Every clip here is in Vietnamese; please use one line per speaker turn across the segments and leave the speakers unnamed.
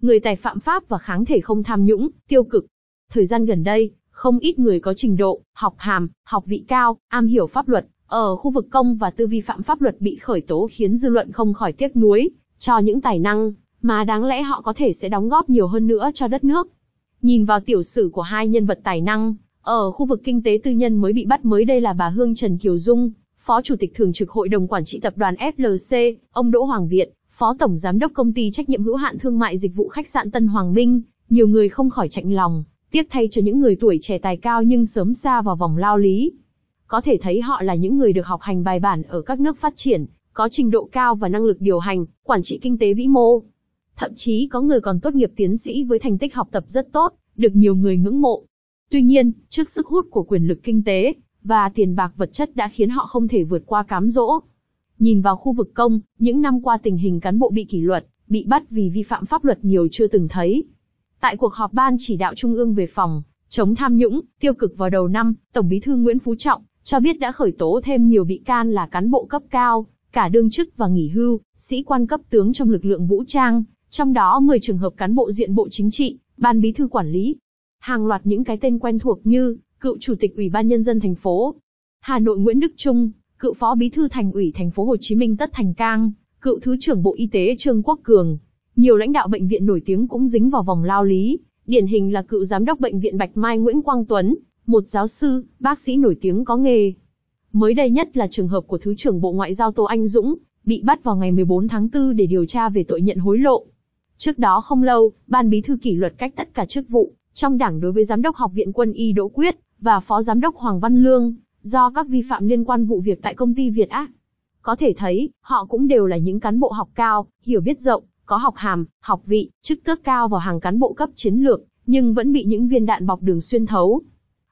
người tài phạm pháp và kháng thể không tham nhũng, tiêu cực. Thời gian gần đây, không ít người có trình độ, học hàm, học vị cao, am hiểu pháp luật, ở khu vực công và tư vi phạm pháp luật bị khởi tố khiến dư luận không khỏi tiếc nuối cho những tài năng mà đáng lẽ họ có thể sẽ đóng góp nhiều hơn nữa cho đất nước. Nhìn vào tiểu sử của hai nhân vật tài năng, ở khu vực kinh tế tư nhân mới bị bắt mới đây là bà Hương Trần Kiều Dung, Phó Chủ tịch Thường trực Hội đồng Quản trị Tập đoàn FLC, ông Đỗ Hoàng Việt, Phó tổng giám đốc công ty trách nhiệm hữu hạn thương mại dịch vụ khách sạn Tân Hoàng Minh, nhiều người không khỏi chạnh lòng, tiếc thay cho những người tuổi trẻ tài cao nhưng sớm xa vào vòng lao lý. Có thể thấy họ là những người được học hành bài bản ở các nước phát triển, có trình độ cao và năng lực điều hành, quản trị kinh tế vĩ mô. Thậm chí có người còn tốt nghiệp tiến sĩ với thành tích học tập rất tốt, được nhiều người ngưỡng mộ. Tuy nhiên, trước sức hút của quyền lực kinh tế và tiền bạc vật chất đã khiến họ không thể vượt qua cám dỗ. Nhìn vào khu vực công, những năm qua tình hình cán bộ bị kỷ luật, bị bắt vì vi phạm pháp luật nhiều chưa từng thấy. Tại cuộc họp ban chỉ đạo trung ương về phòng chống tham nhũng, tiêu cực vào đầu năm, Tổng Bí thư Nguyễn Phú Trọng cho biết đã khởi tố thêm nhiều bị can là cán bộ cấp cao, cả đương chức và nghỉ hưu, sĩ quan cấp tướng trong lực lượng vũ trang, trong đó 10 trường hợp cán bộ diện bộ chính trị, ban bí thư quản lý. Hàng loạt những cái tên quen thuộc như cựu chủ tịch Ủy ban nhân dân thành phố, Hà Nội Nguyễn Đức Trung, cựu phó bí thư thành ủy thành phố Hồ Chí Minh Tất Thành Cang, cựu thứ trưởng Bộ Y tế Trương Quốc Cường, nhiều lãnh đạo bệnh viện nổi tiếng cũng dính vào vòng lao lý, điển hình là cựu giám đốc bệnh viện Bạch Mai Nguyễn Quang Tuấn, một giáo sư, bác sĩ nổi tiếng có nghề. Mới đây nhất là trường hợp của thứ trưởng Bộ Ngoại giao Tô Anh Dũng, bị bắt vào ngày 14 tháng 4 để điều tra về tội nhận hối lộ. Trước đó không lâu, ban bí thư kỷ luật cách tất cả chức vụ trong đảng đối với giám đốc học viện quân y Đỗ Quyết và phó giám đốc Hoàng Văn Lương, do các vi phạm liên quan vụ việc tại công ty Việt Á. Có thể thấy, họ cũng đều là những cán bộ học cao, hiểu biết rộng, có học hàm, học vị, chức tước cao vào hàng cán bộ cấp chiến lược, nhưng vẫn bị những viên đạn bọc đường xuyên thấu.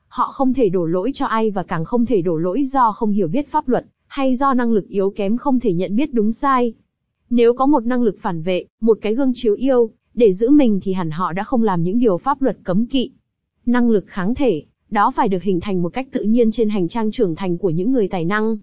Họ không thể đổ lỗi cho ai và càng không thể đổ lỗi do không hiểu biết pháp luật, hay do năng lực yếu kém không thể nhận biết đúng sai. Nếu có một năng lực phản vệ, một cái gương chiếu yêu, để giữ mình thì hẳn họ đã không làm những điều pháp luật cấm kỵ. Năng lực kháng thể, đó phải được hình thành một cách tự nhiên trên hành trang trưởng thành của những người tài năng.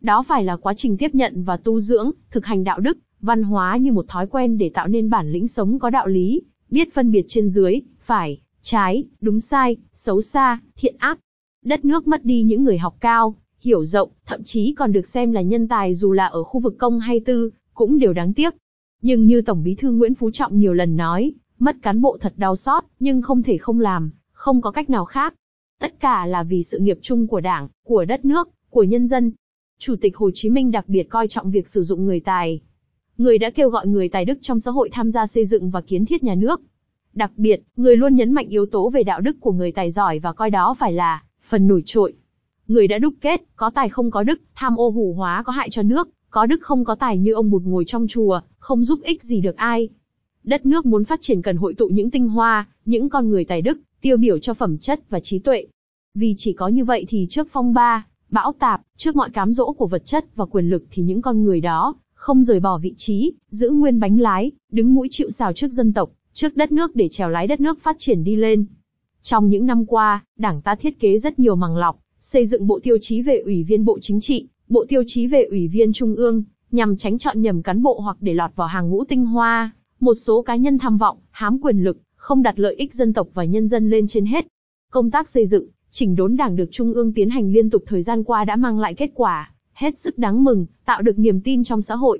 Đó phải là quá trình tiếp nhận và tu dưỡng, thực hành đạo đức, văn hóa như một thói quen để tạo nên bản lĩnh sống có đạo lý, biết phân biệt trên dưới, phải, trái, đúng sai, xấu xa, thiện ác. Đất nước mất đi những người học cao, hiểu rộng, thậm chí còn được xem là nhân tài dù là ở khu vực công hay tư, cũng đều đáng tiếc. Nhưng như Tổng Bí thư Nguyễn Phú Trọng nhiều lần nói, mất cán bộ thật đau xót, nhưng không thể không làm, không có cách nào khác. Tất cả là vì sự nghiệp chung của Đảng, của đất nước, của nhân dân. Chủ tịch Hồ Chí Minh đặc biệt coi trọng việc sử dụng người tài. Người đã kêu gọi người tài đức trong xã hội tham gia xây dựng và kiến thiết nhà nước. Đặc biệt, người luôn nhấn mạnh yếu tố về đạo đức của người tài giỏi và coi đó phải là phần nổi trội. Người đã đúc kết, có tài không có đức, tham ô hủ hóa có hại cho nước, có đức không có tài như ông bụt ngồi trong chùa, không giúp ích gì được ai. Đất nước muốn phát triển cần hội tụ những tinh hoa, những con người tài đức, tiêu biểu cho phẩm chất và trí tuệ. Vì chỉ có như vậy thì trước phong ba, bão tạp, trước mọi cám dỗ của vật chất và quyền lực thì những con người đó không rời bỏ vị trí, giữ nguyên bánh lái, đứng mũi chịu sào trước dân tộc, trước đất nước để trèo lái đất nước phát triển đi lên. Trong những năm qua, Đảng ta thiết kế rất nhiều màng lọc, xây dựng bộ tiêu chí về ủy viên Bộ Chính trị, bộ tiêu chí về ủy viên Trung ương, nhằm tránh chọn nhầm cán bộ hoặc để lọt vào hàng ngũ tinh hoa, một số cá nhân tham vọng, hám quyền lực, không đặt lợi ích dân tộc và nhân dân lên trên hết. Công tác xây dựng, chỉnh đốn đảng được Trung ương tiến hành liên tục thời gian qua đã mang lại kết quả, hết sức đáng mừng, tạo được niềm tin trong xã hội.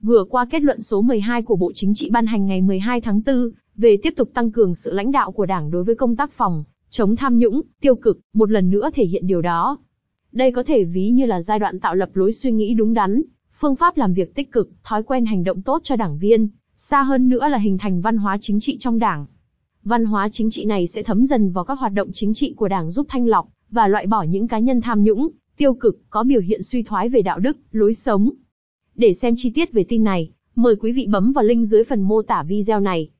Vừa qua kết luận số 12 của Bộ Chính trị ban hành ngày 12 tháng 4, về tiếp tục tăng cường sự lãnh đạo của đảng đối với công tác phòng, chống tham nhũng, tiêu cực, một lần nữa thể hiện điều đó. Đây có thể ví như là giai đoạn tạo lập lối suy nghĩ đúng đắn, phương pháp làm việc tích cực, thói quen hành động tốt cho đảng viên, xa hơn nữa là hình thành văn hóa chính trị trong đảng. Văn hóa chính trị này sẽ thấm dần vào các hoạt động chính trị của đảng giúp thanh lọc và loại bỏ những cá nhân tham nhũng, tiêu cực, có biểu hiện suy thoái về đạo đức, lối sống. Để xem chi tiết về tin này, mời quý vị bấm vào link dưới phần mô tả video này.